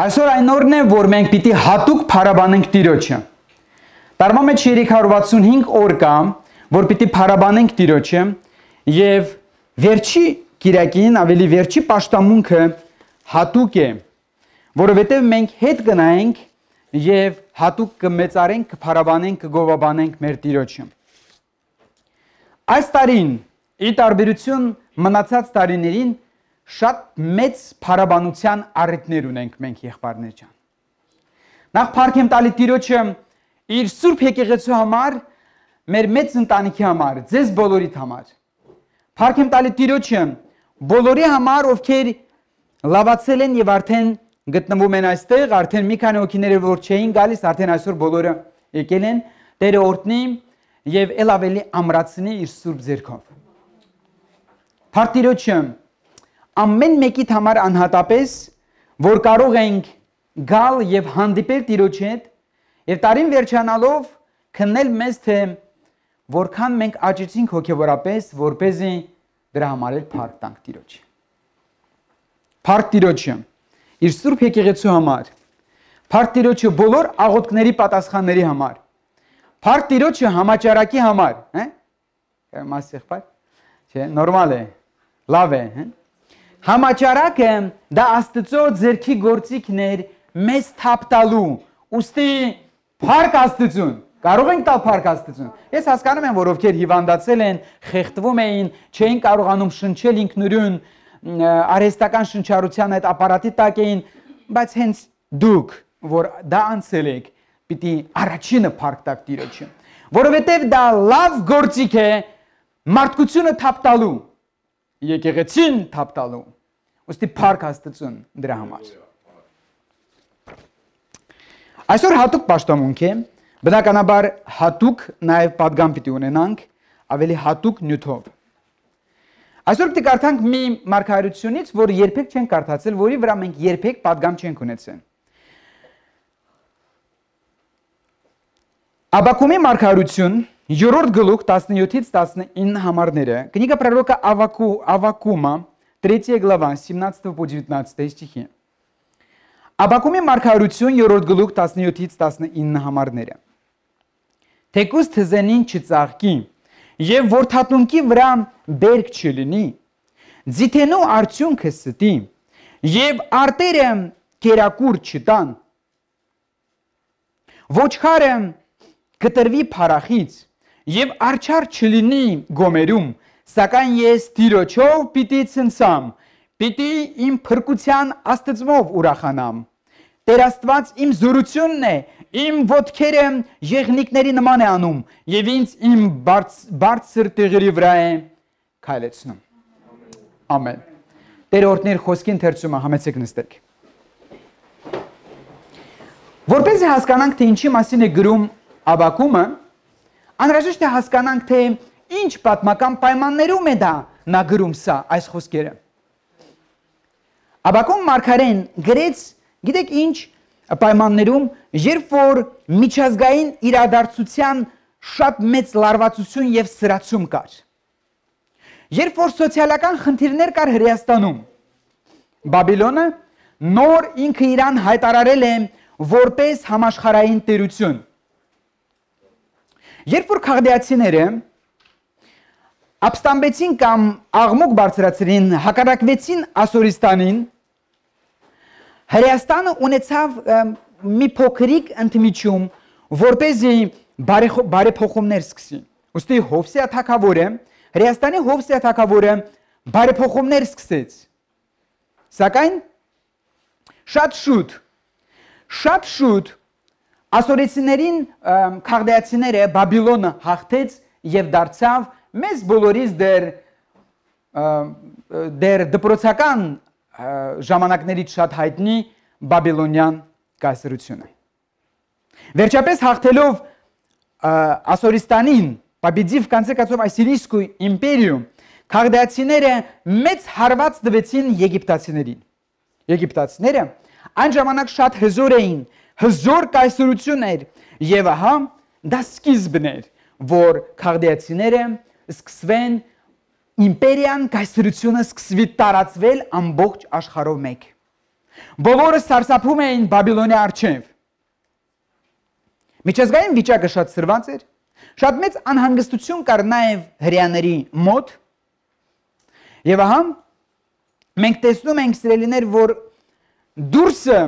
Այսօր այն օրն է, որ մենք պիտի հատուկ փարաբանենք Տիրոջը։ Տարվա մեջ 365 օր կա, որ պիտի փարաբանենք Տիրոջը եւ վերջի Կիրակին ավելի վերջի աշտամունքը հատուկ է, որովհետև մենք հետ գնայինք եւ հատուկ կմեծարենք, կփարաբանենք, կգովաբանենք մեր Տիրոջը։ Այս տարին՝ ի տարբերություն մնացած տարիներին, շատ մեծ փարաբանության առիթներ ունենք մենք եղբայրներ ջան։ Նախ Փարքեմ տալի Տիրոջը իր Սուրբ եկեղեցու համար, մեր մեծ ընտանիքի համար, ձեզ բոլորիդ համար։ Փարքեմ տալի Տիրոջը բոլորի համար, ովքեր լավացել են եւ արդեն գտնվում են այստեղ, արդեն մի քանի հոգիները որ չէին գալիս, արդեն այսօր բոլորը եկել են Տերը օրհնի եւ ել ավելի ամրացնի իր Սուրբ ձեռքով։ Փարտիրոջը ամեն մեկիդ համար անհատապես, որ կարող ենք գալ եւ հանդիպել Տիրոջ հետ եւ տարին վերջանալով քննել մեզ թե որքան մենք աճեցինք հոգեորապես, որ เป զի դրա համար էլ փառք տանք Տիրոջ։ Փառք Տիրոջը իր Սուրբ եկեղեցու համար, փառք Տիրոջը բոլոր աղոթքների պատասխանների համար, Փառք Տիրոջը համաճարակի համար, հա՞։ Մասի եղբայր։ Չէ, նորմալ է։ Լավ է, հա՞։ Համաճարակը դա Աստծո ձերքի գործիքներ մեզ թափտալու։ Ոստի փառք Աստծուն։ Կարող ենք տալ փառք Աստծուն։ Ես հասկանում եմ, որ ովքեր հիվանդացել են, խեղդվում էին, չէին կարողանում շնչել ինքնուրույն, արհեստական շնչառության այդ ապարատի տակ էին, բայց հենց դուք, որ դա անցել եք, պիտի առաջինը փառք տաք Տիրոջը, որովհետև դա լավ գործիք է մարդկությունը թափտալու եկեղեցին թափ տալու։ Ոստի փառք Աստծուն դրա համար։ Այսօր հատուկ աշտամունք է, բնականաբար հատուկ նաև падգամ պիտի ունենանք, ավելի հատուկ նյութով։ Այսօր պիտի կարդանք մի մարգարությունից, որ երբեք չեն կարդացել, որի վրա մենք երբեք падգամ չենք ունեցել։ Աբակումի մարգարություն Երրորդ գլուխ 17-ից 19 համարները։ Книга пророка Аваку, Авакума, 3 глава, 17 по 19 стихи։ Աբակումի մարգարություն երրորդ գլուխ 17-ից 19 համարները։ Թեկուս թզենին չծաղկի եւ որթատնքի վրա բերք չլինի։ Ձիթենու արդյունքը ստի եւ արտերը կերակուր չտան։ Ոչխարը կտրվի փարախից եւ արչար չլինի գոմերում, սակայն ես Տիրոջով պիտի ցնցամ, պիտի իմ փրկության աստծով ուրախանամ։ Տեր Աստված իմ զորությունն է, իմ ոդքերը եղնիկների նման է անում եւ ինձ իմ բարձր տեղերի վրա է քայլեցնում։ Ամեն։ Տեր օրդներ խոսքի ընթերցումը համեցեք նստեք։ Որպեսզի հասկանանք, թե ինչի մասին է գրում Աբակումը, Անհրաժեշտ է հասկանանք, թե ինչ պատմական պայմաններում է դա նա գրում սա այս խոսքերը։ Աբակոն Մարկարեն գրեց, գիտեք ինչ, պայմաններում, երբ որ միջազգային իրադարձության շատ մեծ լարվածություն եւ սրացում կար։ Երբ որ սոցիալական խնդիրներ կար Հրեաստանում, Բաբիլոնը նոր ինքը իրան հայտարարել է որպես համաշխարհային տերություն։ Երբ որ քաղդեացիները ապստամբեցին կամ աղմուկ բարձրացրին, հակառակվեցին Ասորիստանին, Հրեաստանը ունեցավ մի փոքրիկ ընդմիջում, որ เป զի բարեփոխումներ սկսի։ Ոստի Հովսեա թակավորը, Հրեաստանի Հովսեա թակավորը բարեփոխումներ սկսեց։ Սակայն շատ շուտ շատ շուտ Ասորեցիներին քաղդեացիները Բաբիլոնը հաղթեց եւ դարձավ մեզ բոլորիս դեր դեր դպրոցական ժամանակներից շատ հայտնի բաբիլոնյան կայսրությունը։ Վերջապես հաղթելով Ասորիստանին, победив в конце концов Ассирийскую империю, քաղդեացիները մեծ հարված տվեցին եգիպտացիներին։ Եգիպտացիները այն ժամանակ շատ հզոր էին, հզոր կայսրություն էր եւ ահա դա սկիզբն էր որ քաղդեացիները սկսվեն իմպերիան կայսրությունը սկսվի տարածվել ամբողջ աշխարհով մեկ բոլորը սարսափում էին բաբիլոնի արչեվ միջազգային վիճակը շատ սրված էր Շատ մեծ անհանգստություն կար նաև հрьяաների մոտ։ Եվ ահա մենք տեսնում ենք սիրելիներ, որ դուրսը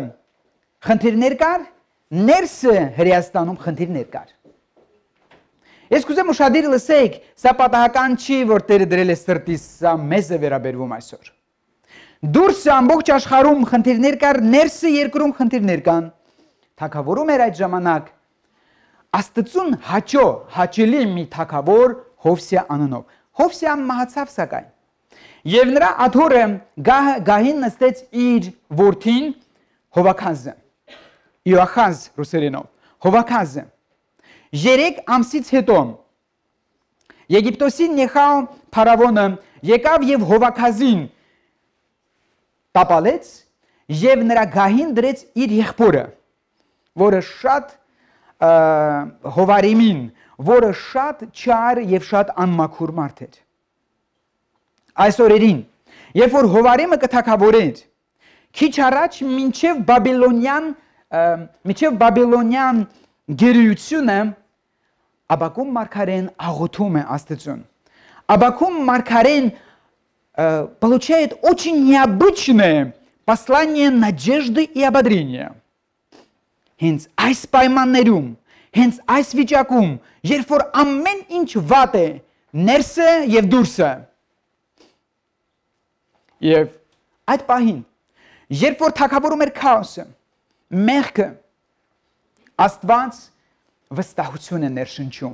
խնդիրներ կար, ներսը Հրեաստանում խնդիրներ կար։ Ես կուզեմ ուշադիր լսեիք, սա պատահական չի, որ Տերը դրել է սրտիս, սա մեզ է վերաբերվում այսօր։ Դուրսը ամբողջ աշխարհում խնդիրներ կար, ներսը երկրում խնդիրներ կան։ Թակավորում էր այդ ժամանակ Աստծուն հաճո, հաճելի մի թակավոր Հովսիա անունով։ Հովսիան մահացավ սակայն։ Եվ նրա աթորը գահ, գահին նստեց իր որդին Հովականզը։ Իվախանզ ռուսերենով, Հովակազը։ Երեք ամսից հետո Եգիպտոսին նեխաո փարավոնը եկավ եւ Հովակազին տապալեց եւ նրա գահին դրեց իր եղբորը, որը շատ Հովարիմին, որը շատ չար եւ շատ անմաքուր մարդ էր։ Այս օրերին, երբ որ Հովարիմը կթակավորեց, քիչ առաջ մինչև Բաբիլոնյան միջև բաբիլոնյան գերիությունը Աբակում Մարգարեն աղոթում է Աստծուն։ Աբակում Մարգարեն получает очень необычное послание надежды и ободрения։ Հենց այս պայմաններում, հենց այս վիճակում, երբ որ ամեն ինչ վատ է, ներս է եւ դուրս է։ Եվ այդ պահին, երբ որ թակավորում էր քաոսը, մեղքը Աստված վստահություն է ներշնչում։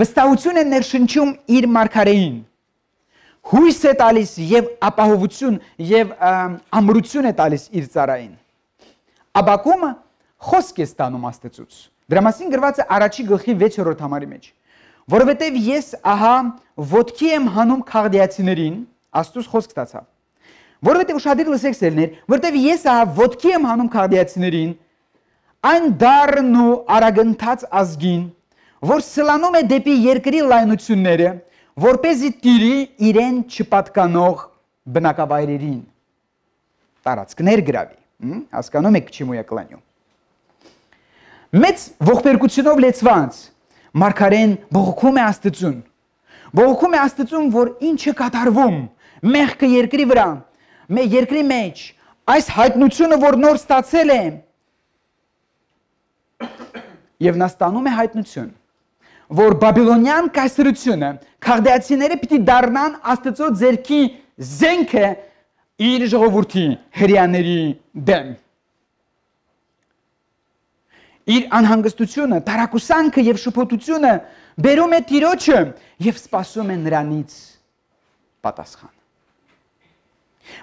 Վստահություն է ներշնչում իր մարգարեին։ Հույս է տալիս եւ ապահովություն եւ ամրություն է տալիս իր цаրային։ Աբակումը խոսք է ստանում Աստծուց։ Դրա մասին գրված է առաջի գլխի 6-րդ համարի մեջ։ Որովհետև ես ահա ոդքի եմ հանում քաղդիացիներին, Աստուս խոսք տացավ Որովհետև ուշադիր լսեք սերներ, որովհետև ես ահա ոդքի եմ հանում կարդիացիներին, այն դառն ու արագընթաց ազգին, որ սլանում է դեպի երկրի լայնությունները, որ เป զի տիրի իրեն չպատկանող բնակավայրերին։ Տարածքներ գրավի, հասկանում եք չիմու եկլանյու։ Մեծ ողբերգությունով լեցված Մարգարեն բողոքում է Աստծուն։ Բողոքում է Աստծուն, որ ինչ է կատարվում մեղքը երկրի վրա, մեր երկրի մեջ այս հայտնությունը, որ նոր ստացել է, եւ նա ստանում է հայտնություն, որ բաբիլոնյան կայսրությունը, քաղդեացիները պիտի դառնան Աստծո ձերքի զենքը իր ժողովրդի հрьяաների դեմ իր անհանգստությունը, տարակուսանքը եւ շփոթությունը բերում է Տիրոջը եւ սпасում է նրանից պատասխան։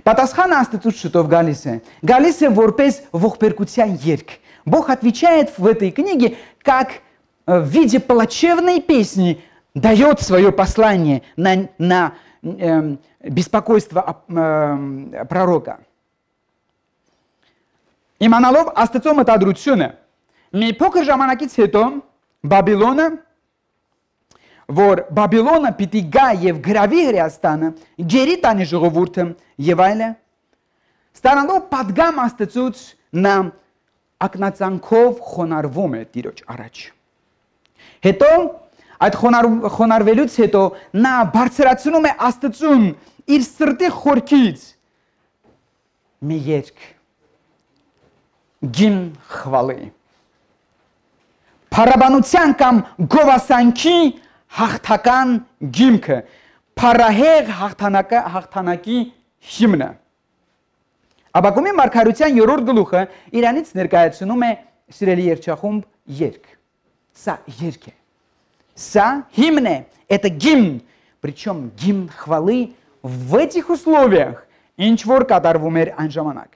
Պատասխանը Աստծուց շտով գալիս է։ Գալիս է որպես ողբերգության երգ։ Бог отвечает в этой книге, как в виде плачевной песни дает свое послание на, на э, беспокойство э, пророка։ Իմանալով Աստծո մտադրությունը, մի փոքր ժամանակից հետո Բաբիլոնը որ Բաբիլոնը պիտի գա եւ գրավի Հրեաստանը, ջերի տանի ժողովուրդը եւ այլը։ Ստանալով падգամ Աստծուց նա ակնածանքով խոնարվում է Տիրոջ առաջ։ Հետո այդ խոնար, խոնարվելուց հետո նա բարձրացնում է Աստծուն իր սրտի խորքից մի երկ գին խվալի փառաբանության կամ գովասանքի հաղթական գիմքը, փարահեղ հաղթանակը հաղթանակի հիմնը։ Աբակոմի մարգարության 3-րդ գլուխը Իրանից ներկայացնում է սիրելի երգչախումբ երգ։ Սա երգ է։ Սա հիմն է, это гимн, причем гимн хвалы в этих условиях, ինչ որ կատարվում էր այն ժամանակ։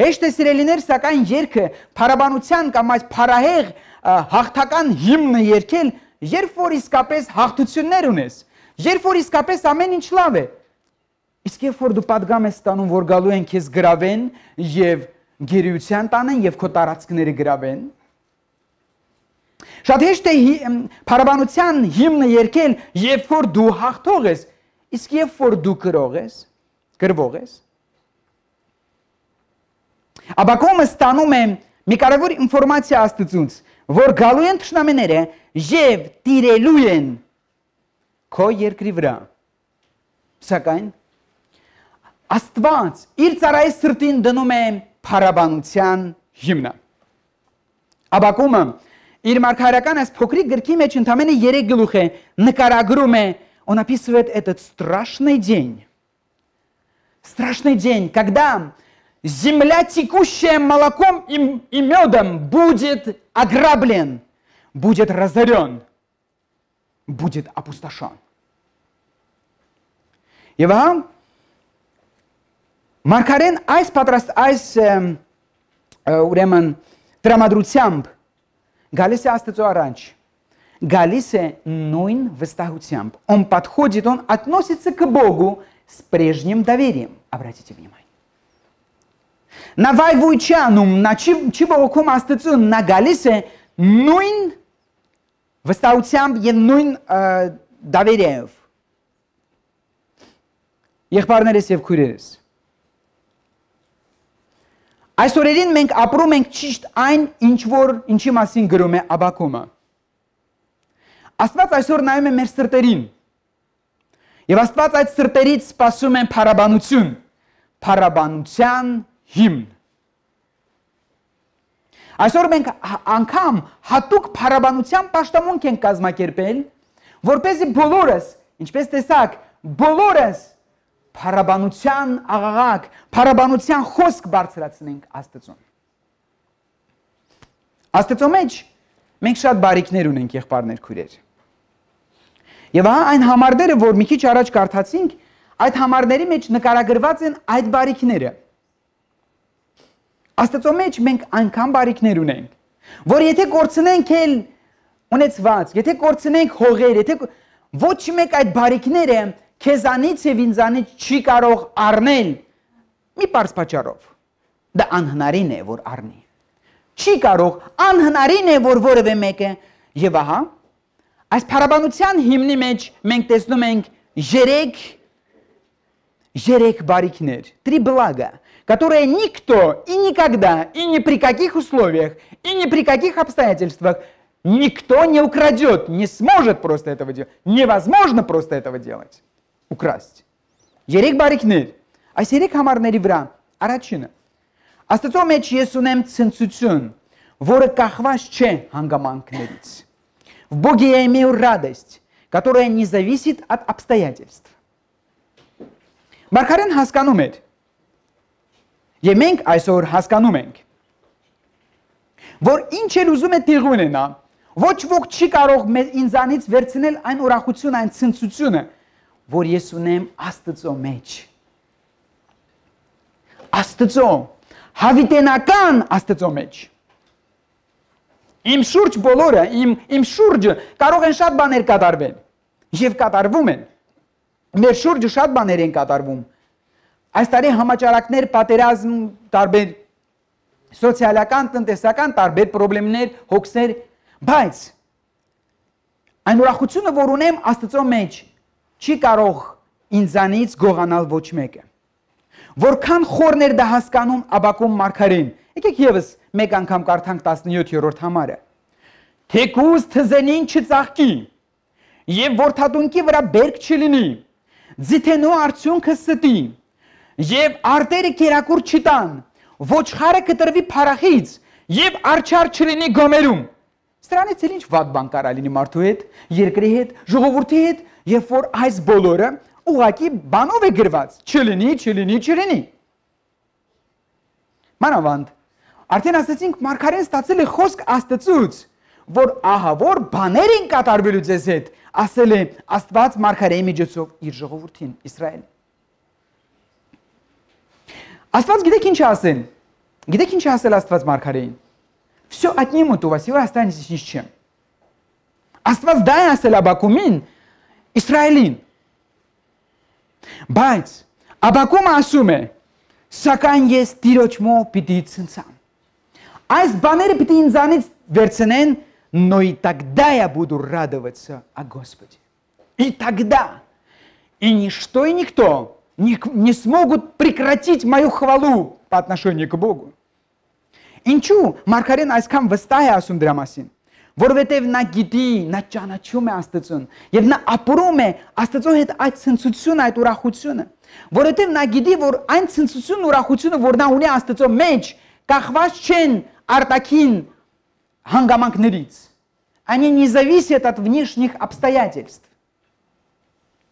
Հեշտ է սիրելիներ, սակայն երգը փարաբանության կամ այս փարահեղ հաղթական հիմնը երգել Երբ որ իսկապես հաղթություններ ունես, երբ որ իսկապես ամեն ինչ լավ է, իսկ երբ որ դու падգամ ես ստանում, որ գալու են քեզ գրավեն եւ գերիության տանեն եւ քո տարածքները գրավեն, Շատ հեշտ է փարաբանության հիմնը երկել, երբ որ դու հաղթող ես, իսկ երբ որ դու գրող ես, գրվող ես, Աբակոմը ստանում է մի կարևոր ինֆորմացիա Աստծուց, որ գալու են ճշնամիները եւ տիրելու են քո երկրի վրա։ Սակայն Աստված իր цаրայի սրտին դնում է փարաբանության հիմնը։ Աբակումը իր մարգարական այս փոքրիկ գրքի մեջ ընդամենը 3 գլուխ է նկարագրում է он описывает этот страшный день. Страшный день, когда земля, текущая молоком и, и медом, будет ограблен, будет разорен, будет опустошен. И вам, այս պատրաստ այս ուրեմն դրամատրությամբ գալիս է Աստծո առաջ գալիս է նույն он подходит он относится к Богу с прежним доверием обратите внимание Նա վայվույթ չի անում, նա չի չի բողոքում Աստծուն, նա գալիս է նույն վստահությամբ եւ նույն դավերով։ Եղբայրներս եւ քույրերս։ Այս օրերին մենք ապրում ենք ճիշտ այն, ինչ որ ինչի մասին գրում է Աբակումը։ Աստված այսօր նայում է մեր սրտերին։ Եվ Աստված այդ սրտերից սпасում է փարաբանություն, փարաբանության հիմն։ Այսօր մենք անգամ հատուկ փարաբանության պաշտամունք են կազմակերպել, որպեսզի բոլորս, ինչպես տեսակ, բոլորս փարաբանության աղաղակ, փարաբանության խոսք բարձրացնենք Աստծուն։ Աստծո մեջ մենք շատ բարիքներ ունենք եղբայրներ քույրեր։ Եվ ահա այն համարները, որ մի քիչ առաջ կարդացինք, այդ համարների մեջ նկարագրված են այդ բարիքները։ Աստծո մեջ մենք այնքան բարիկներ ունենք, որ եթե կորցնենք էլ ունեցված, եթե կորցնենք հողեր, եթե ոչ մեկ այդ բարիկները քեզանից եւ ինձանից չի կարող առնել մի բարձ պատճառով դա անհնարին է որ առնի չի կարող անհնարին է որ որևէ մեկը եւ ահա այս փարաբանության հիմնի մեջ մենք տեսնում ենք երեք երեք բարիկներ տրի բլագա которое никто и никогда, и ни при каких условиях, и ни при каких обстоятельствах никто не украдет, не сможет просто этого делать, невозможно просто этого делать, украсть. Ерек барикнер, а серек хамарнери вра, арачина. Աստծո մեջ ես ունեմ ցնծություն, որը կախված չէ հանգամանքներից։ В Боге я имею радость, которая не зависит от обстоятельств։ Маркарен հասկանում Եվ մենք այսօր հասկանում ենք, որ ինչ էլ ուզում է տեղ ունենա, ոչ ոք չի կարող մեզ ինձանից վերցնել այն ուրախությունը, այն ցնծությունը, որ ես ունեմ Աստծո մեջ։ Աստծո հավիտենական Աստծո մեջ։ Իմ շուրջ բոլորը, իմ իմ շուրջը կարող են շատ բաներ կատարվել եւ կատարվում են։ Մեր շուրջը շատ բաներ են կատարվում, Այս տարի համաճարակներ, պատերազմ, տարբեր սոցիալական, տնտեսական տարբեր խնդիրներ, հոգսեր, բայց այն ուրախությունը, որ ունեմ Աստծո մեջ, չի կարող ինձանից գողանալ ոչ մեկը։ Որքան խորներ դա հասկանում Աբակում Մարգարեն։ Եկեք եւս մեկ անգամ կարդանք 17-րդ համարը։ Թեկուզ թզենին չծաղկի, եւ որթատունքի վրա բերք չլինի։ Ձիթենու արդյունքը ստի, եւ արտերը կերակուր չտան, ոչխարը կտրվի փարախից եւ արչար չլինի գոմերում։ Սրանից էլ ինչ վատ բան կարա լինի մարդու հետ, երկրի հետ, ժողովրդի հետ, երբ որ այս բոլորը ուղակի բանով է գրված, չլինի, չլինի, չլինի։ Մանավանդ Արդեն ասացինք Մարգարեն ստացել է խոսք Աստծուց, որ ահա որ բաներ են կատարվելու ձեզ հետ, ասել է Աստված Մարգարեի միջոցով իր ժողովրդին Իսրայելին։ Աստված գիտեք ինչ ասեն։ Գիտեք ինչ ասել Աստված մարգարեին։ Всё отнимут у вас, и вы останетесь ни с чем։ Աստված դա է ասել Աբակումին, Իսրայելին։ Բայց Աբակումը ասում է. Սակայն ես Տիրոջ մո պիտի ցնցամ։ Այս բաները պիտի ինձանից վերցնեն, но и тогда я буду радоваться о Господе. И тогда и ничто и никто не, не смогут прекратить мою хвалу по отношению к Богу։ Ինչու Մարգարեն այսքան վստահ է ասում դրա մասին, որովհետև նա գիտի, նա ճանաչում է Աստծուն եւ նա ապրում է Աստծո հետ այդ ցնծությունը, այդ ուրախությունը, որովհետև նա գիտի, որ այն ցնծությունն ուրախությունը, որ նա ունի Աստծո մեջ, կախված չեն արտաքին հանգամանքներից։ Они не зависят от внешних обстоятельств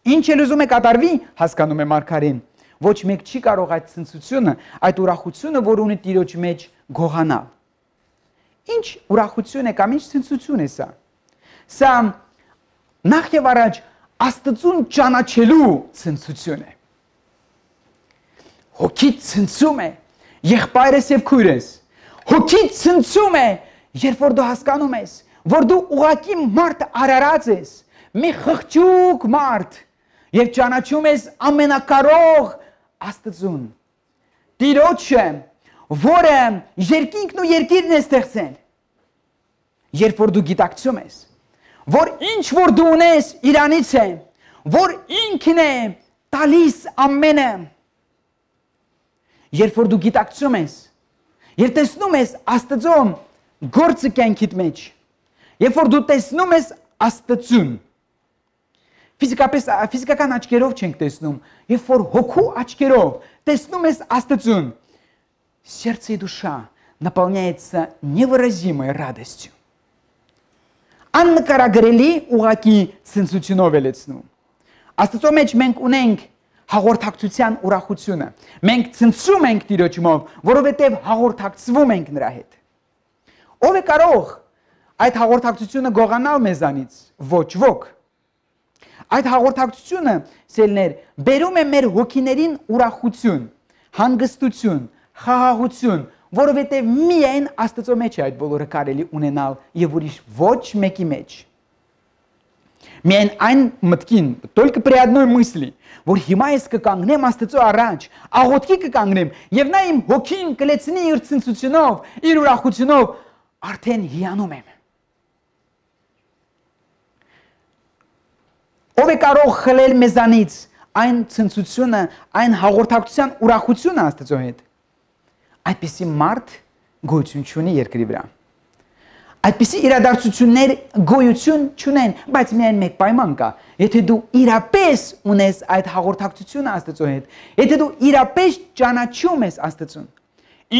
Ինչ էլ ուզում է կատարվի, հասկանում է Մարգարեն։ Ոչ մեկ չի կարող այդ ցնծությունը, այդ ուրախությունը, որ ունի Տիրոջ մեջ, գողանալ։ Ինչ ուրախություն է կամ ինչ ցնծություն է սա։ Սա նախ եւ առաջ Աստծուն ճանաչելու ցնծություն է։ Հոգիդ ցնծում է եղբայրս եւ քույրս։ Հոգիդ ցնծում է, երբ որ դու հասկանում ես, որ դու ուղակի մարդ արարած ես, մի խղճուկ մարդ, եւ ճանաչում ես ամենակարող Աստծուն։ Տիրոջը, որը երկինքն ու երկիրն է ստեղծել։ Երբ որ դու գիտակցում ես, որ ինչ որ դու ունես Իրանից է, որ ինքն է տալիս ամենը։ Երբ որ դու գիտակցում ես, եւ տեսնում ես Աստծո գործը կյանքիդ մեջ, երբ որ դու տեսնում ես Աստծուն, ֆիզիկապես ֆիզիկական աչքերով չենք տեսնում, երբ որ հոգու աչքերով տեսնում ես Աստծուն, сердце и душа наполняется невыразимой радостью։ Աննա կարագրելի ուղակի ցնցությունով է լեցնում։ Աստծո մեջ մենք ունենք հաղորդակցության ուրախությունը։ Մենք ցնցում ենք Տիրոջմով, որովհետև հաղորդակցվում ենք նրա հետ։ Ո՞վ է կարող այդ հաղորդակցությունը գողանալ մեզանից։ Ոչ ոք։ ոչ, Այդ հաղորդակցությունը, սելներ, բերում է մեր հոգիներին ուրախություն, հանգստություն, խաղաղություն, որովհետև միայն Աստծո մեջ է այդ բոլորը կարելի ունենալ եւ ուրիշ ոչ մեկի մեջ։ Միայն այն մտքին, только при одной мысли, որ հիմա ես կկանգնեմ Աստծո առաջ, աղոթքի կկանգնեմ եւ նա իմ հոգին կլեցնի իր ցնծությունով, իր ուրախությունով, արդեն հիանում եմ։ Ով է կարող խլել մեզանից այն ցնծությունը, այն հաղորդակցության ուրախությունը Աստծո հետ։ Այդպիսի մարդ գոյություն չունի երկրի վրա։ Այդպիսի իրադարձություններ գոյություն չունեն, բայց միայն մեկ պայման կա։ Եթե դու իրապես ունես այդ հաղորդակցությունը Աստծո հետ, եթե դու իրապես ճանաչում ես Աստծուն,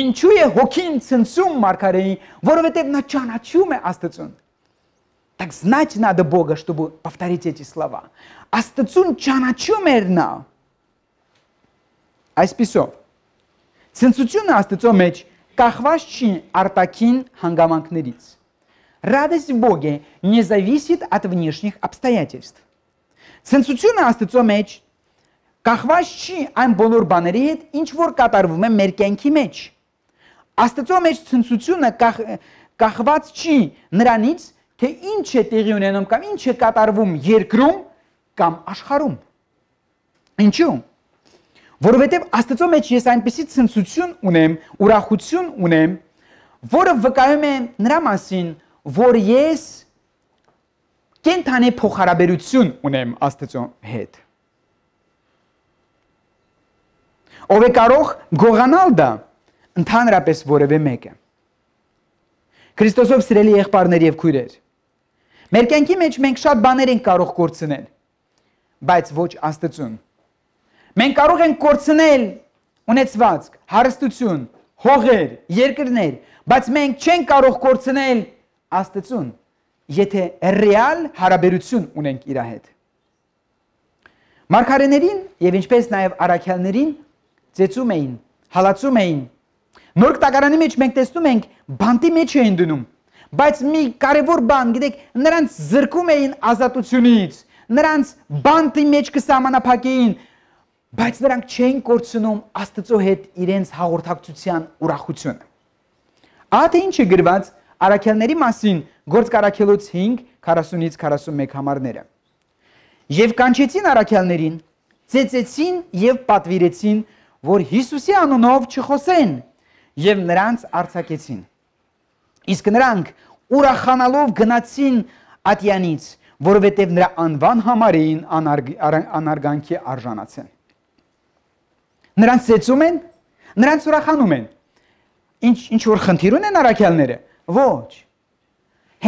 ինչու է հոգին ցնծում մարգարեին, որովհետև նա ճանաչում է Աստծուն։ Так знать надо Бога, чтобы повторить эти слова. Աստծուն ճանաչում էր նա։ Այսպիսով ցնծությունը Աստծո մեջ կախված չի արտաքին հանգամանքներից։ Радость в Боге не зависит от внешних обстоятельств։ Ցնծությունը Աստծո մեջ կախված չի այն բոլոր բաների հետ, ինչ որ կատարվում է մեր կյանքի մեջ։ Աստծո մեջ ցնծությունը կախ, կախված չի նրանից, թե ինչ է տեղի ունենում կամ ինչ է կատարվում երկրում կամ աշխարհում։ Ինչու՞։ Որովհետև Աստծո մեջ ես այնպիսի ցնծություն ունեմ, ուրախություն ունեմ, որը վկայում է նրա մասին, որ ես կենթանի փոխհարաբերություն ունեմ Աստծո հետ։ Ով է կարող գողանալ դա ընդհանրապես որևէ մեկը։ Քրիստոսով սիրելի եղբայրներ եւ քույրեր, Մեր կյանքի մեջ մենք շատ բաներ ենք կարող կորցնել, բայց ոչ Աստծուն։ Մենք կարող ենք կորցնել ունեցվածք, հարստություն, հողեր, երկրներ, բայց մենք չենք կարող կորցնել Աստծուն, եթե ռեալ հարաբերություն ունենք իր հետ։ Մարգարեներին եւ ինչպես նաեւ առաքյալներին ծեծում էին, հալածում էին։ Նոր տակարանի մեջ մենք տեսնում ենք բանտի մեջ էին դնում Բայց մի կարևոր բան, գիտեք, նրանց զրկում էին ազատությունից, նրանց բանտի մեջ կսահմանափակեին, բայց նրանք չէին կորցնում Աստծո հետ իրենց հաղորդակցության ուրախությունը։ Ահա թե ինչ է գրված Արաքելների մասին Գործք-Արաքելոց 5 40-ից 41 համարները։ Եվ կանչեցին Արաքելներին, ծեծեցին եւ պատվիրեցին, որ Հիսուսի անունով չխոսեն, եւ նրանց արցակեցին։ Իսկ նրանք ուրախանալով գնացին Ատյանից, որովհետև նրա անվան համարին անարգ, անարգանքի արժանացել։ Նրանց ծեծում են, նրանց ուրախանում են։ Ինչ ինչ որ խնդիր ունեն առաքյալները։ Ոչ։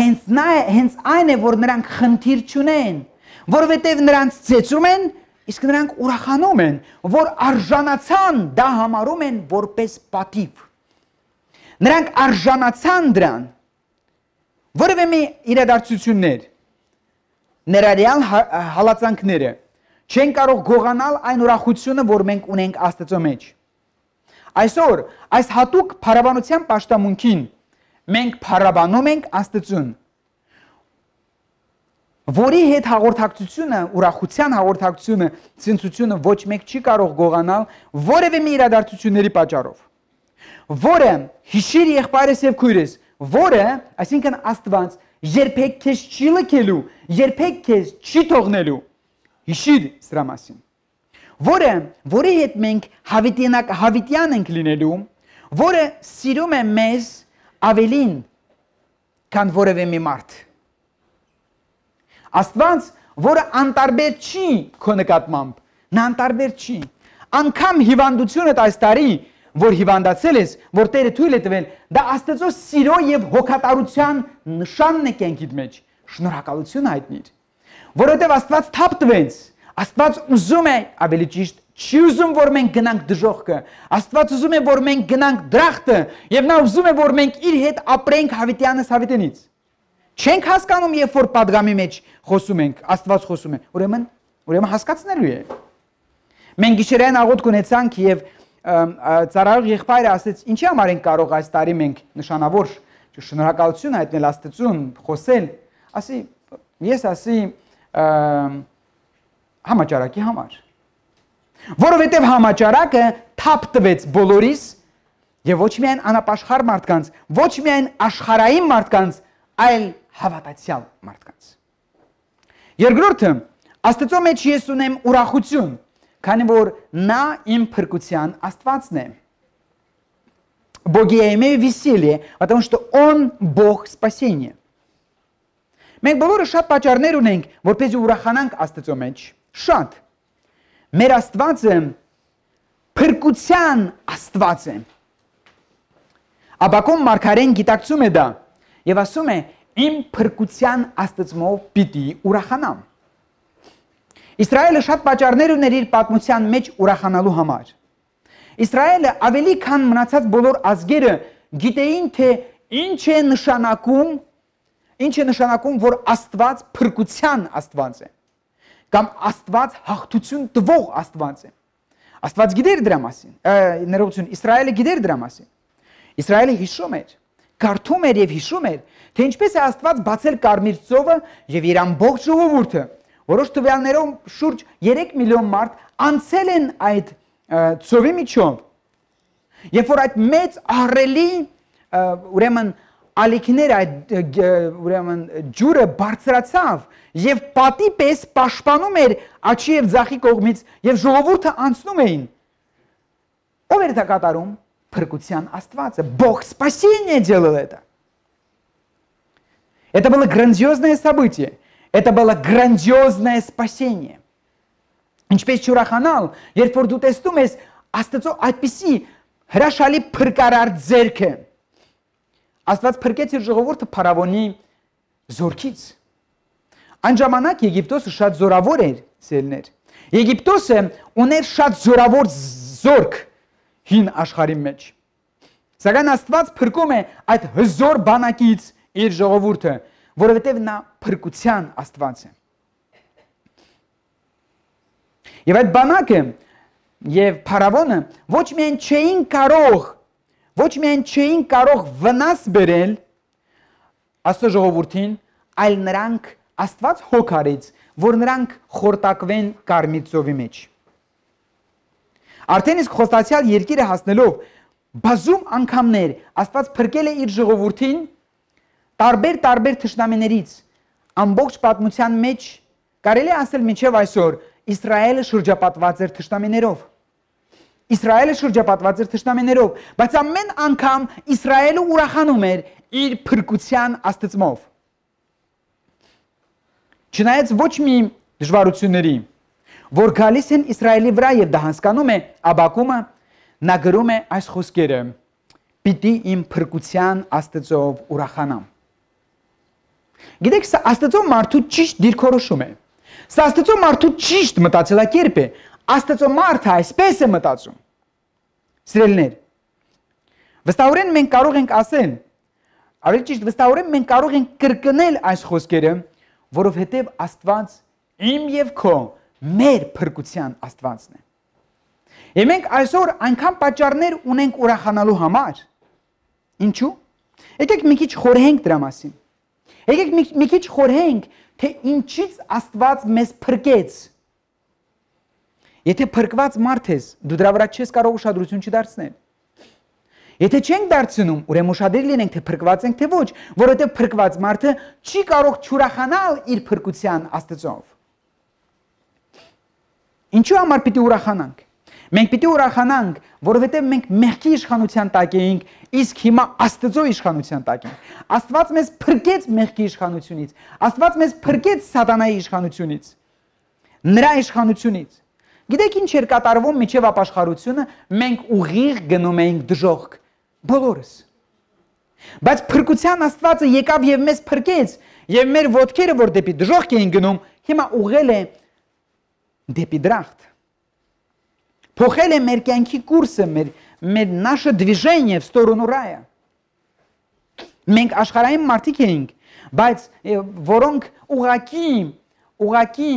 Հենց նա հենց այն է, որ նրանք խնդիր չունեն, որովհետև նրանց ծեծում են, իսկ նրանք ուրախանում են, որ արժանացան, դա համարում են որպես պատիվ։ Նրանք արժանացան դրան։ Որևէ մի իրադարձություններ, ներառյալ հա, հալածանքները չեն կարող գողանալ այն ուրախությունը, որ մենք ունենք Աստծո մեջ։ Այսօր այս հատուկ փառաբանության աշտամունքին մենք փառաբանում ենք Աստծուն, որի հետ հաղորդակցությունը, ուրախության հաղորդակցությունը, ցնծությունը ոչ մեկ չի կարող գողանալ որևէ մի իրադարձությունների պատճառով որը հիշիր եղբայրս եւ քույրս, որը, այսինքն Աստված երբեք քեզ չի լքելու, երբեք քեզ չի թողնելու։ Հիշիր սրա մասին։ Որը, որի հետ մենք հավիտենակ հավիտյան ենք լինելու, որը սիրում է մեզ ավելին, քան որևէ մի մարդ։ Աստված, որը անտարբեր չի քո նկատմամբ, նա անտարբեր չի։ Անկամ հիվանդությունդ այս տարի որ հիվանդացել ես, որ Տերը թույլ է տվել, դա Աստծո սիրո եւ հոգատարության նշանն է կյանքիդ մեջ։ Շնորհակալություն հայտնիր։ Որովհետեւ Աստված թափ տվեց, Աստված ուզում է, ավելի ճիշտ, չի ուզում, որ մենք գնանք դժողքը։ Աստված ուզում է, որ մենք գնանք դրախտը, եւ նա ուզում է, որ մենք իր հետ ապրենք հավիտյանս հավիտենից։ Չենք հասկանում, երբ որ падգամի մեջ խոսում ենք, Աստված խոսում է։ Ուրեմն, ուրեմն հասկացնելու է։ Մենք գիշերային աղոտ կունեցանք եւ և ծառայող եղբայրը ասեց, ինչի համար ենք կարող այս տարի մենք նշանավոր շնորհակալություն հայտնել Աստծուն, խոսել, ասի, ես ասի համաճարակի համար։ Որովհետև համաճարակը թափ տվեց բոլորիս եւ ոչ միայն անապաշխար մարդկանց, ոչ միայն աշխարհային մարդկանց, այլ հավատացյալ մարդկանց։ Երկրորդը, Աստծո մեջ ես ունեմ ուրախություն, քանի որ նա իմ փրկության Աստվածն է։ Боги я имею веселье, потому что он Бог спасения։ Մենք բոլորը շատ պատճառներ ունենք, որպեսզի ուրախանանք Աստծո մեջ։ Շատ։ Մեր Աստվածը փրկության Աստված է։ Աբակոմ մարգարեն գիտակցում է դա եւ ասում է՝ «Իմ փրկության Աստծմով պիտի ուրախանամ»։ Իսրայելը շատ պատճառներ ուներ իր պատմության մեջ ուրախանալու համար։ Իսրայելը ավելի քան մնացած բոլոր ազգերը գիտեին, թե ինչ է նշանակում, ինչ է նշանակում, որ Աստված փրկության Աստված է կամ Աստված հաղթություն տվող Աստված է։ Աստված գիտեր դրա մասին։ Ներողություն, Իսրայելը գիտեր դրա մասին։ Իսրայելը հիշում էր, կարդում էր եւ հիշում էր, թե ինչպես է Աստված բացել կարմիր ծովը եւ իր ամբողջ ժողովուրդը։ Որոշ տվյալներով շուրջ 3 միլիոն մարդ անցել են այդ ծովի միջով։ Երբ որ այդ մեծ ահրելի ուրեմն ալիքներ այդ ուրեմն ջուրը բարձրացավ եւ պատի պես պաշտպանում էր աչի եւ ձախի կողմից եւ ժողովուրդը անցնում էին։ Ո՞վ էր դա կատարում։ Փրկության Աստվածը։ Бог спасение делал это։ Это было грандиозное событие. Это было грандиозное спасение։ Ինչպես ճուրախանալ, երբ որ դու տեսնում ես Աստծո այդպիսի հրաշալի փրկարար ձեռքը։ Աստված փրկեց իր ժողովուրդը փարավոնի զորքից։ Այն ժամանակ Եգիպտոսը շատ զորավոր էր ցելներ։ Եգիպտոսը ուներ շատ զորավոր զորք հին աշխարհի մեջ։ Սակայն Աստված փրկում է այդ հզոր բանակից իր ժողովուրդը, որովհետև նա փրկության Աստված է։ Եվ այդ բանակը եւ Փարավոնը ոչ միայն չէին կարող ոչ միայն չէին կարող վնաս բերել աստծո ժողովրդին, այլ նրանք Աստված հոգարից, որ նրանք խորտակվեն կարմիր ծովի մեջ։ Արդեն իսկ խոստացյալ երկիրը հասնելով բազում անգամներ Աստված փրկել է իր ժողովրդին տարբեր-տարբեր ճշտամեներից ամբողջ պատմության մեջ կարելի ասել մինչև այսօր Իսրայելը շրջապատված էր ճշտամեներով։ Իսրայելը շրջապատված էր ճշտամեներով, բայց ամեն անգամ Իսրայելը ուրախանում էր իր փրկության աստծմով։ Չնայած ոչ մի դժվարությունների, որ գալիս են Իսրայելի վրա եւ դա հասկանում է Աբակումը, նա գրում է այս խոսքերը. Պիտի իմ փրկության աստծով ուրախանամ։ Գիտեք, սա Աստծո մարդու ճիշտ դիրքորոշում է։ Սա Աստծո մարդու ճիշտ մտածելակերպ է։ Աստծո մարդը այսպես է մտածում։ Սիրելիներ, վստահորեն մենք կարող ենք ասել, ավելի ճիշտ վստահորեն մենք կարող ենք կրկնել այս խոսքերը, որովհետև Աստված իմ եւ քո մեր փրկության Աստվածն է։ Եվ մենք այսօր այնքան պատճառներ ունենք ուրախանալու համար։ Ինչու՞։ Եկեք մի քիչ խորհենք դրա մասին։ Եկեք մի, մի քիչ խորհենք, թե ինչից Աստված մեզ փրկեց։ Եթե փրկված մարդ ես, դու դրա վրա չես կարող ուշադրություն չդարձնել։ Եթե չենք դարձնում, ուրեմն ուշադիր լինենք, թե փրկված ենք, թե ոչ, որովհետև փրկված մարդը չի կարող չուրախանալ իր փրկության Աստծով։ Ինչու համար պիտի ուրախանանք։ Մենք պիտի ուրախանանք, որովհետև մենք մեղքի իշխանության տակ էինք, իսկ հիմա Աստծո իշխանության տակ ենք։ Աստված մեզ փրկեց մեղքի իշխանությունից, Աստված մեզ փրկեց սատանայի իշխանությունից, նրա իշխանությունից։ Գիտեք ինչ էր կատարվում միջև ապաշխարությունը, մենք ուղիղ գնում էինք դժողք, բոլորս։ Բայց փրկության Աստվածը եկավ եւ մեզ փրկեց, եւ մեր ոտքերը, որ դեպի դժողք էին գնում, հիմա ուղղել է դեպի դրախտ Փոխել է մեր կյանքի կուրսը, մեր մեր նаше движение в сторону рая։ Մենք աշխարհային մարդիկ էինք, բայց որոնք ուղակի ուղակի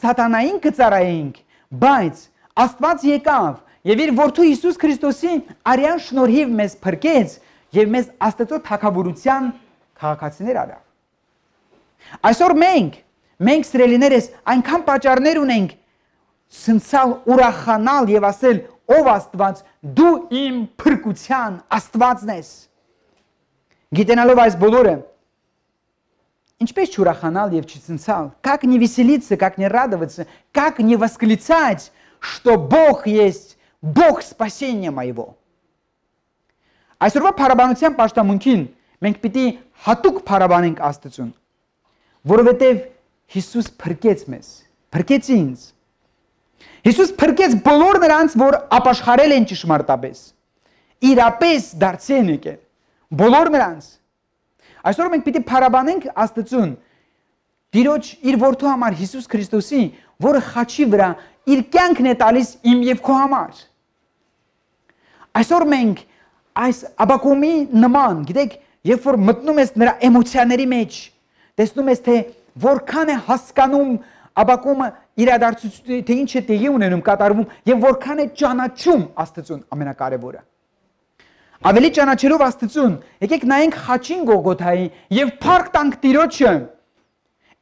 սատանային կծարայինք, բայց Աստված եկավ եւ իր որդու Հիսուս Քրիստոսի արյան շնորհիվ մեզ փրկեց եւ մեզ Աստծո թակավորության քաղաքացիներ արա։ Այսօր մենք մենք սրելիներս այնքան պատճառներ ունենք, ցնցալ ուրախանալ եւ ասել ով Աստված դու իմ փրկության Աստվածն ես գիտենալով այս բոլորը Ինչպես чураханал եւ чицинцал, как не веселиться, как не радоваться, как не восклицать, что Бог есть, Бог спасения моего։ Այսօրվա փարաբանության պաշտամունքին մենք պիտի հատուկ փարաբանենք Աստծուն, որովհետև Հիսուս փրկեց մեզ, փրկեց ինձ, Հիսուս փրկեց բոլոր նրանց, որ ապաշխարել են ճշմարտապես։ Իրապես դարձեն եկել բոլոր նրանց։ Այսօր մենք պիտի փարաբանենք Աստծուն Տիրոջ իր որդու համար Հիսուս Քրիստոսի, որը խաչի վրա իր կյանքն է տալիս իմ եւ քո համար։ Այսօր մենք այս աբակումի նման, գիտեք, երբ որ մտնում ես նրա էմոցիաների մեջ, տեսնում ես թե որքան է հասկանում Աբակումը իրադարձությունը թե ինչ է տեղի ունենում, կատարվում եւ որքան է ճանաչում Աստծուն ամենակարևորը։ Ավելի ճանաչելով Աստծուն, եկեք նայենք Խաչին Գողոթայի եւ Փառք տանք Տիրոջը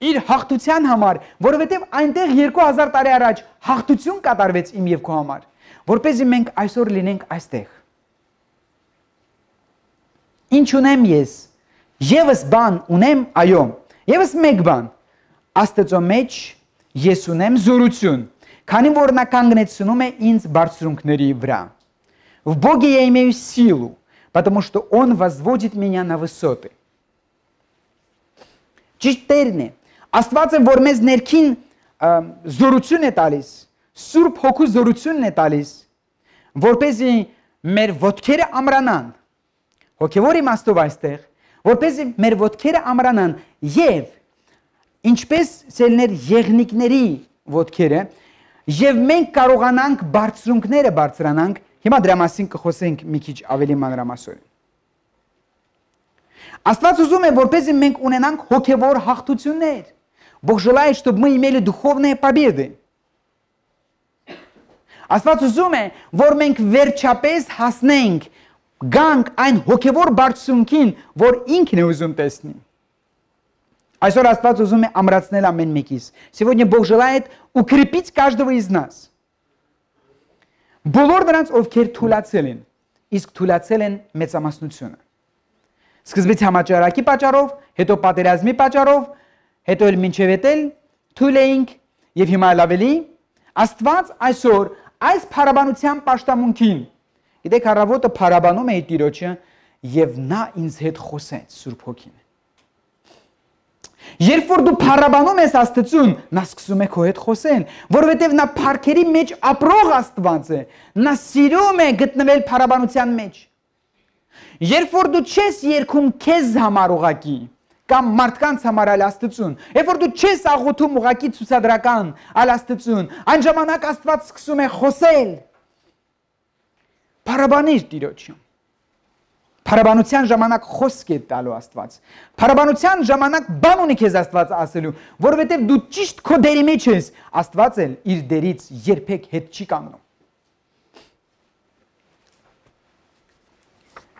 իր հաղթության համար, որովհետեւ այնտեղ 2000 տարի առաջ հաղթություն կատարվեց իմ եւ քո համար, որպեսզի մենք այսօր լինենք այստեղ։ Ինչ ունեմ ես։ Եվս բան ունեմ, այո։ Եվս մեկ բան, Աստծո մեջ ես ունեմ զորություն, քանի որ նա կանգնեցնում է ինձ բարձունքների վրա։ В Боге я имею силу, потому что Он возводит меня на высоты։ Ճիշտ տերն է։ Աստվածը որ մեզ ներքին զորություն է տալիս, Սուրբ Հոգու զորությունն է տալիս, որպեսզի մեր ոտքերը ամրանան։ Հոգևոր իմաստով այստեղ, որպեսզի մեր ոտքերը ամրանան եւ ինչպես սելներ եղնիկների ոտքերը, եւ մենք կարողանանք բարձրունքները բարձրանանք։ Հիմա դրա մասին կխոսենք մի քիչ ավելի մանրամասնորեն։ Աստված ուզում է, որպեսզի մենք ունենանք հոգևոր հաղթություններ։ Бог желает, чтобы мы имели духовные победы։ Աստված ուզում է, որ մենք վերջապես հասնենք գանք այն հոգևոր բարձունքին, որ ինքն է ուզում տեսնել։ Այսօր Աստված ուզում է ամրացնել ամեն մեկից։ Сегодня Бог желает укрепить каждого из нас։ Բոլոր նրանց, ովքեր թուլացել են, իսկ թուլացել են մեծամասնությունը։ Սկզբից համաճարակի պատճառով, հետո պատերազմի պատճառով, հետո էլ մինչև էլ թույլ էինք եւ հիմա էլ ավելի Աստված այսօր այս փարաբանության աշտամունքին Գիտեք, առավոտը փարաբանում էի Տիրոջը եւ նա ինձ հետ խոսեց Սուրբ Հոգին։ Երբ որ դու փառաբանում ես Աստծուն, նա սկսում է քո հետ խոսել, որովհետև նա փառքերի մեջ ապրող Աստված է։ Նա սիրում է գտնվել փառաբանության մեջ։ Երբ որ դու չես երկում քեզ համար ուղակի, կամ մարդկանց համար այլ աստծուն։ Երբ որ դու չես աղոթում ուղակի ցուցադրական այլ աստծուն, այն ժամանակ Աստված սկսում է խոսել։ Փարաբանիր Տիրոջը։ Փարաբանության ժամանակ խոսք է տալու Աստված։ Փարաբանության ժամանակ բան ունի քեզ Աստված ասելու, որովհետև դու ճիշտ քո դերի մեջ ես, Աստված էլ իր դերից երբեք հետ չի կանգնում։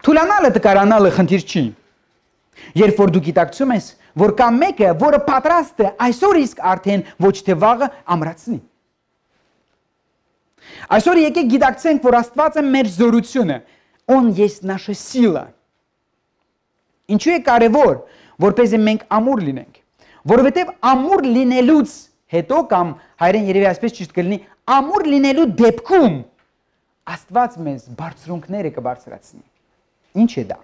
Թուլանալը տկարանալը խնդիր չի։ Երբ որ դու գիտակցում ես, որ կա մեկը, որը պատրաստ է այսօր իսկ արդեն ոչ թե վաղը ամրացնի։ Այսօր եկեք գիտակցենք, որ Աստվածը մեր զորությունը է Он есть наша сила։ Ինչու է կարևոր, որպեսզի մենք ամուր լինենք, որովհետև ամուր լինելուց հետո կամ հայերեն երևի այսպես ճիշտ կլինի, ամուր լինելու դեպքում Աստված մեզ բարձրունքները կբարձրացնի։ Ինչ է դա։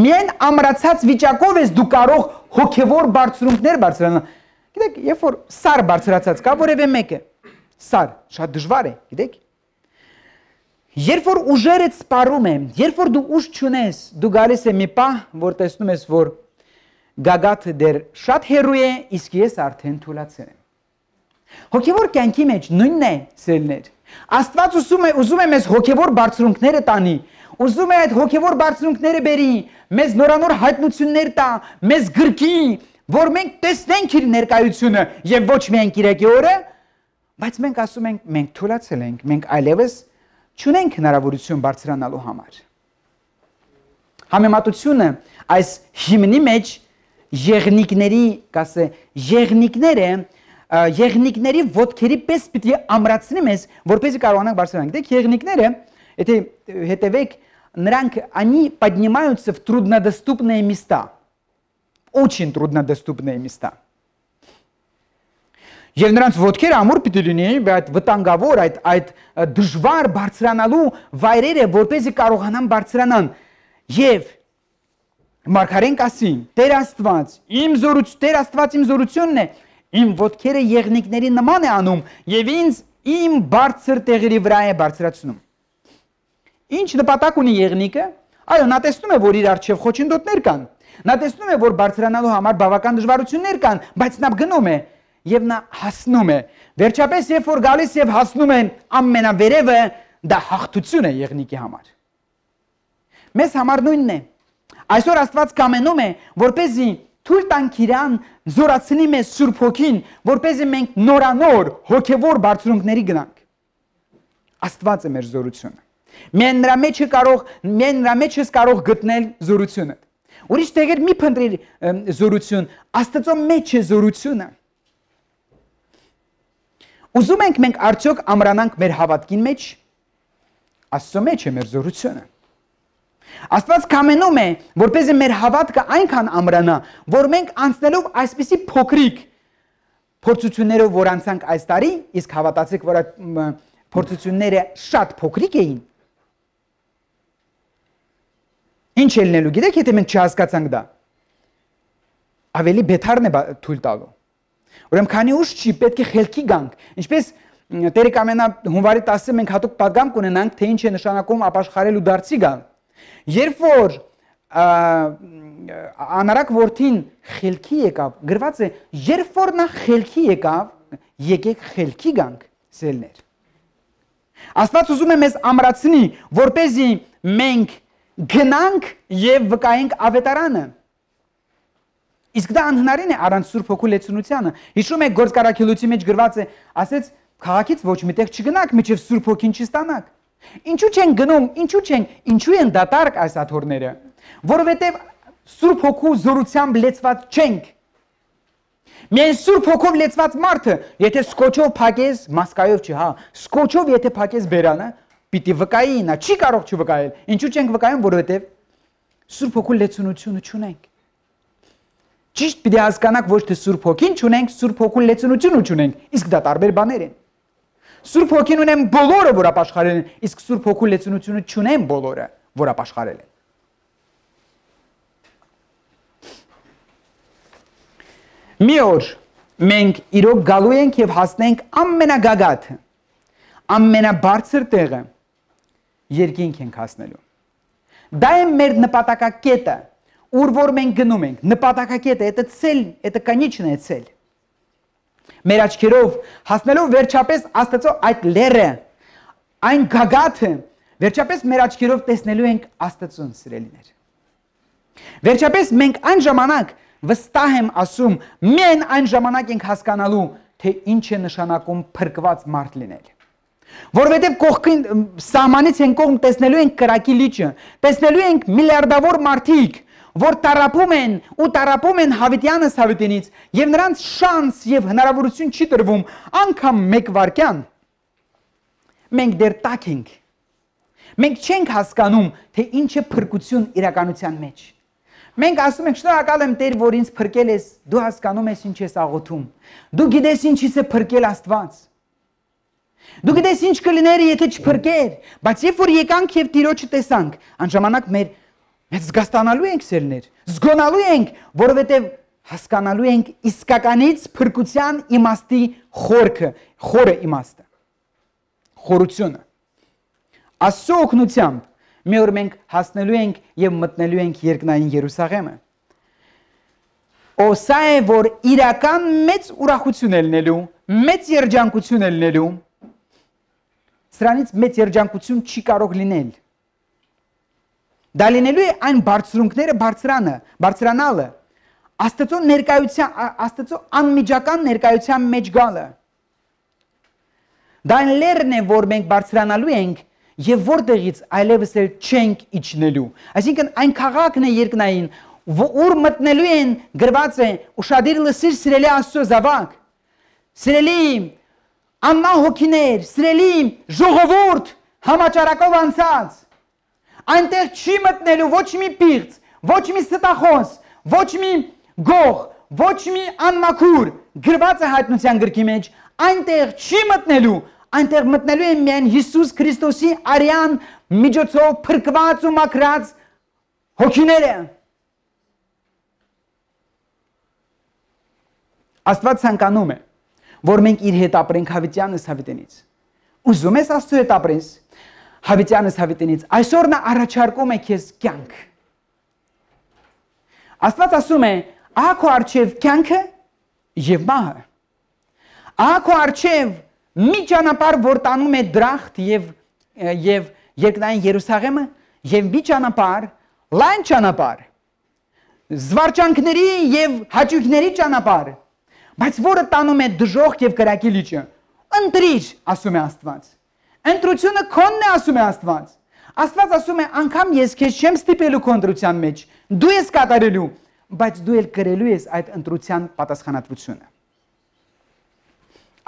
Միայն ամրացած վիճակով ես դու կարող հոգևոր բարձրունքներ բարձրանալ։ Գիտեք, երբ որ սար բարձրացած կա որևէ մեկը, սար շատ դժվար է, գիտեք, Երբ որ ուժերդ սպառում է, երբ որ դու ուժ չունես, դու գալիս է մի պահ, որ տեսնում ես, որ գագաթը դեռ շատ հեռու է, իսկ ես արդեն թուլացել եմ։ Հոգևոր կյանքի մեջ նույնն է, սերներ։ Աստված ուսում է, ուզում է մեզ հոգևոր բարձրունքները տանի, ուզում է այդ հոգևոր բարձրունքները բերի, մեզ նորանոր հայտնություններ տա, մեզ գրկի, որ մենք տեսնենք իր ներկայությունը եւ ոչ միայն Կիրակի օրը, բայց մենք ասում ենք մենք թուլացել ենք, մենք այլևս չունենք հնարավորություն բարձրանալու համար։ Համեմատությունը այս հիմնի մեջ եղնիկների, կասե, եղնիկները եղնիկների ոդքերի պես պիտի ամրացնի մեզ, որպեսզի կարողանանք բարձրանանք։ Դեք եղնիկները, եթե հետևեք, նրանք они поднимаются в труднодоступные места. Очень труднодоступные места. Եվ նրանց ոդքերը ամուր պիտի լինեն այդ վտանգավոր, այդ այդ դժվար բարձրանալու վայրերը, որպեսզի կարողանան բարձրանան։ Եվ Մարգարեն ասին. Տեր Աստված, իմ զորություն, Տեր Աստված իմ զորությունն է, իմ ոդքերը եղնիկների նման է անում եւ ինձ իմ բարձր տեղերի վրա է բարձրացնում։ Ինչ նպատակ ունի եղնիկը։ Այո, նա տեսնում է, որ իր արջև խոչընդոտներ կան։ Նա տեսնում է, որ բարձրանալու համար բավական դժվարություններ կան, բայց նա գնում է եւ նա հասնում է։ Վերջապես երբ որ գալիս եւ հասնում են ամենավերևը, դա հաղթություն է եղնիկի համար։ Մեզ համար նույնն է։ Այսօր Աստված կամենում է, որպեսզի թույլ տանք իրան զորացնի մեզ Սուրբ Հոգին, որպեսզի մենք նորանոր հոգևոր բարձունքների գնանք։ Աստված է մեր զորությունը։ Մենք նրա մեջ է կարող, մենք նրա մեջ է կարող գտնել զորությունը։ Ուրիշ տեղեր մի փնտրիր զորություն, Աստծո մեջ է զորությունը։ Ուզում ենք մենք արդյոք ամրանանք մեր հավատքին մեջ։ Աստծո մեջ է մեր զորությունը։ Աստված կամենում է, որպեսզի մեր հավատքը այնքան ամրանա, որ մենք անցնելով այսպիսի փոքրիկ փորձություններով, որ անցանք այս տարի, իսկ հավատացեք, որ այդ փորձությունները շատ փոքրիկ էին, Ինչ ելնելու, գիտեք, եթե մենք չհասկացանք դա։ Ավելի բետարն է թույլ տալու։ Ուրեմն քանի ուշ չի պետք է խելքի գանք։ Ինչպես Տերը կամենա հունվարի 10-ը մենք հատուկ պատգամ կունենանք, թե ինչ է նշանակում ապաշխարել ու դարձի գալ։ Երբ որ անարակ որդին խելքի եկավ, գրված է, երբ որ նա խելքի եկավ, եկեք խելքի գանք, սելներ։ Աստված ուզում է մեզ ամրացնի, որ เป զի մենք գնանք եւ վկայենք ավետարանը։ Իսկ դա անհնարին է առանց Սուրբ Հոգու լեցունությանը։ Հիշում եք գործկարակելույթի մեջ գրված է, ասեց, քաղաքից ոչ միտեղ չգնաք, միջև Սուրբ Հոգին չստանաք։ Ինչու չեն գնում, ինչու չեն, ինչու են դատարկ այս աթոռները, որովհետև Սուրբ Հոգու զորությամբ լեցված չենք։ Միայն Սուրբ Հոգով լեցված մարդը, եթե սկոչով փակես, մասկայով չի, հա, սկոչով եթե փակես բերանը, պիտի վկայի նա, չի կարող չվկայել։ Ինչու չենք վկայում, որովհետև Սուրբ Հոգու լեցունությունը չունենք։ Ճիշտ պիտի հասկանանք ոչ թե Սուրբ Հոգին ճունենք, Սուրբ Հոգու լեցունություն ունենք, իսկ դա տարբեր բաներ են։ Սուրբ Հոգին ունեն բոլորը, որ ապաշխարել են, իսկ Սուրբ Հոգու լեցունությունը չունեն բոլորը, որ ապաշխարել են։ Մի օր մենք իրոք գալու ենք եւ հասնենք ամենագագաթը, ամենաբարձր տեղը, երկինք ենք հասնելու։ Դա է մեր նպատակակետը, ուր որ մենք գնում ենք, նպատակակետ է, դա ցել, դա կանիչն է ցել։ Մեր աչքերով հասնելով վերջապես Աստծո այդ լերը, այն գագաթը, վերջապես մեր աչքերով տեսնելու ենք Աստծուն սիրելիներ։ Վերջապես մենք այն ժամանակ վստահ եմ ասում, մեն այն ժամանակ ենք հասկանալու, թե ինչ է նշանակում փրկված մարդ լինել։ Որովհետև կողքին սահմանից են կողմ տեսնելու ենք կրակի լիճը, տեսնելու ենք միլիարդավոր մարդիկ, որ տարապում են ու տարապում են հավիտյանս հավիտենից եւ նրանց շանս եւ հնարավորություն չի տրվում անգամ մեկ վարքյան մենք դեռ տակ ենք մենք չենք հասկանում թե ինչ է փրկություն իրականության մեջ Մենք ասում ենք շնորհակալ եմ Տեր, որ ինձ փրկել ես, դու հասկանում ես ինչ ես աղոթում։ Դու գիտես ինչից է փրկել Աստված։ Դու գիտես ինչ կլիներ, եթե չփրկեր, բայց երբ որ եկանք եւ Տիրոջը տեսանք, անժամանակ մեր Մենք զգաստանալու ենք սերներ, զգոնալու ենք, որովհետև հասկանալու ենք իսկականից փրկության իմաստի խորքը, խորը իմաստը։ Խորությունը։ Աստծո օգնությամբ մի օր մենք հասնելու ենք եւ մտնելու ենք երկնային Երուսաղեմը։ Օսա է, որ իրական մեծ ուրախություն ելնելու, մեծ երջանկություն ելնելու։ Սրանից մեծ երջանկություն չի կարող լինել Դա լինելու է այն բարձրունքները բարձրանը, բարձրանալը, Աստծո ներկայության, Աստծո անմիջական ներկայության մեջ գալը։ Դա այն լերն է, որ մենք բարձրանալու ենք եւ որտեղից այլևս էլ չենք իջնելու։ Այսինքն այն քաղաքն է երկնային, որ մտնելու են գրված է ուրشادիր լսիր սիրելի Աստծո զավակ։ Սիրելի Աննա հոգիներ, սիրելի ժողովուրդ, համաճարակով անցած այնտեղ չի մտնելու ոչ մի պիղծ, ոչ մի ստախոս, ոչ մի գող, ոչ մի անմաքուր, գրված է հայտնության գրքի մեջ, այնտեղ չի մտնելու, այնտեղ մտնելու է միայն Հիսուս Քրիստոսի արյան միջոցով փրկված ու մաքրած հոգիները։ Աստված ցանկանում է, որ մենք իր հետ ապրենք հավիտյանս հավիտենից։ Ուզում ես Աստծո հետ ապրես, հավիտյանս հավիտենից։ Այսօր նա առաջարկում է քեզ կյանք։ Աստված ասում է. «Ահա քո արջև կյանքը եւ մահը»։ Ահա քո արջև մի ճանապարհ, որ տանում է դրախտ եւ եւ երկնային Երուսաղեմը, եւ մի ճանապարհ, լայն ճանապարհ։ Զվարճանքների եւ հաճույքների ճանապարհ, բայց որը տանում է դժոխք եւ կրակի լիճը։ Ընտրիր, ասում է Աստված Ընտրությունը քոնն է ասում է Աստված։ Աստված ասում է անգամ ես քեզ չեմ ստիպելու քո ընտրության մեջ։ Դու ես կատարելու, բայց դու էլ կրելու ես այդ ընտրության պատասխանատվությունը։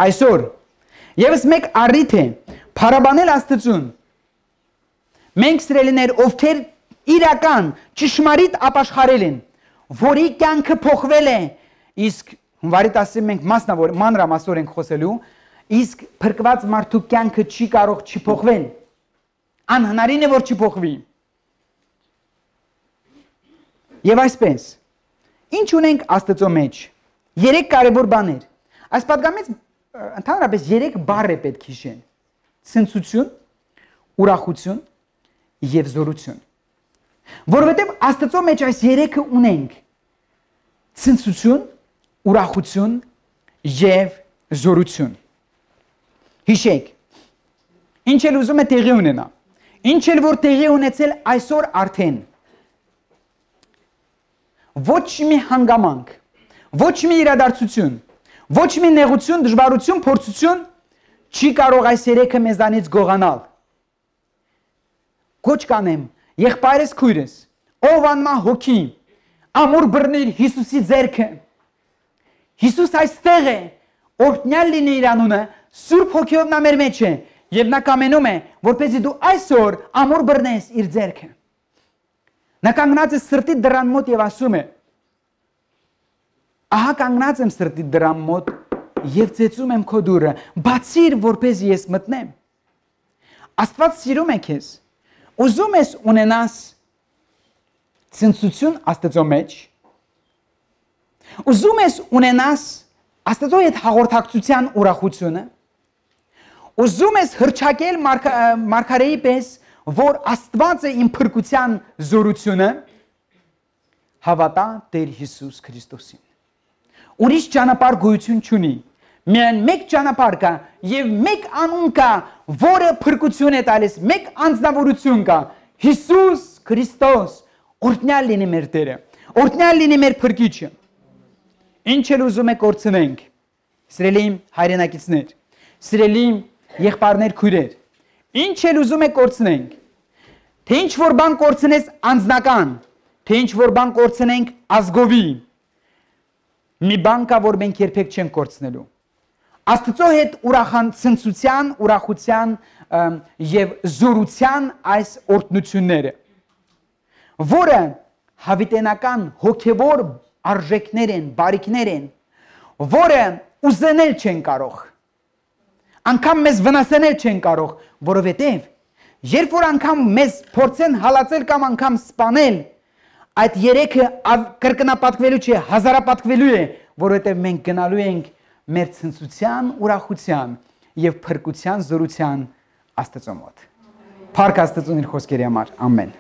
Այսօր եւս մեկ առիթ է փարաբանել Աստծուն։ Մենք սրելիներ, ովքեր իրական ճշմարիտ ապաշխարել են, որի կյանքը փոխվել է, իսկ հունվարի 10-ին մենք մասնավոր մանրամասնորեն խոսելու Իսկ փրկված մարդու կյանքը չի կարող չփոխվել։ Անհնարին է որ չփոխվի։ Եվ այսպես, ինչ ունենք Աստծո մեջ։ Երեք կարևոր բաներ։ Այս պատգամից ընդհանրապես երեք բառ է պետք հիշեն։ Ցնծություն, ուրախություն եւ զորություն։ Որովհետեւ Աստծո մեջ այս երեքը ունենք։ Ցնծություն, ուրախություն եւ զորություն Հիշեք։ Ինչ էլ ուզում է տեղի ունենա։ Ինչ էլ որ տեղի ունեցել այսօր արդեն։ Ոչ մի հանգամանք, ոչ մի իրադարձություն, ոչ մի նեղություն, դժվարություն, փորձություն չի կարող այս երեքը մեզանից գողանալ։ Գոչ կանեմ, եղբայրս քույրս, ով անմա հոգի, ամուր բռնիր Հիսուսի ձեռքը։ Հիսուս այստեղ է, օրհնյալ լինի իր անունը, Սուրբ Հոգիով նա մեր մեջ է եւ նա կամենում է, որպեսզի դու այսօր ամուր բռնես իր ձեռքը։ Նա կանգնած է սրտի դրան մոտ եւ ասում է. Ահա կանգնած եմ սրտի դրան մոտ եւ ծեծում եմ քո դուրը, բացիր, որպեսզի ես մտնեմ։ Աստված սիրում է քեզ։ Ուզում ես ունենաս ցնծություն Աստծո մեջ։ Ուզում ես ունենաս Աստծո հետ հաղորդակցության ուրախությունը։ Ուզում ես հրճակել մարգարեի պես, որ Աստված է իմ փրկության զորությունը, հավատա Տեր Հիսուս Քրիստոսին։ Ուրիշ ճանապարհ գոյություն չունի։ Միայն մեկ ճանապարհ կա եւ մեկ անուն կա, որը փրկություն է տալիս, մեկ անձնավորություն կա՝ Հիսուս Քրիստոս։ Օրդնյալ լինի մեր Տերը, օրդնյալ լինի մեր փրկիչը։ Ինչ էլ ուզում եք կորցնենք։ Սիրելի հայրենակիցներ, սիրելի եղբայրներ, քույրեր, ինչ էլ ուզում եք կորցնենք։ Թե ինչ որ բան կորցնես անձնական, թե ինչ որ բան կորցնենք ազգովի։ Մի բան կա, որ մենք երբեք չենք կորցնելու։ Աստծո հետ ուրախանցնցության, ուրախության եւ զորության այս օրտնությունները, որը հավիտենական հոգևոր արժեքներ են, բարիքներ են, որը ուզենել չեն կարող անգամ մեզ վնասենել չեն կարող, որովհետև երբ որ անգամ մեզ փորձեն հալածել կամ անգամ սպանել, այդ երեքը կրկնապատկվելու չէ, հազարապատկվելու է, որովհետև մենք գնալու ենք մեր ցնծության, ուրախության եւ փրկության զորության Աստծո մոտ։ Փառք Աստծուն իր խոսքերի համար։ Ամեն։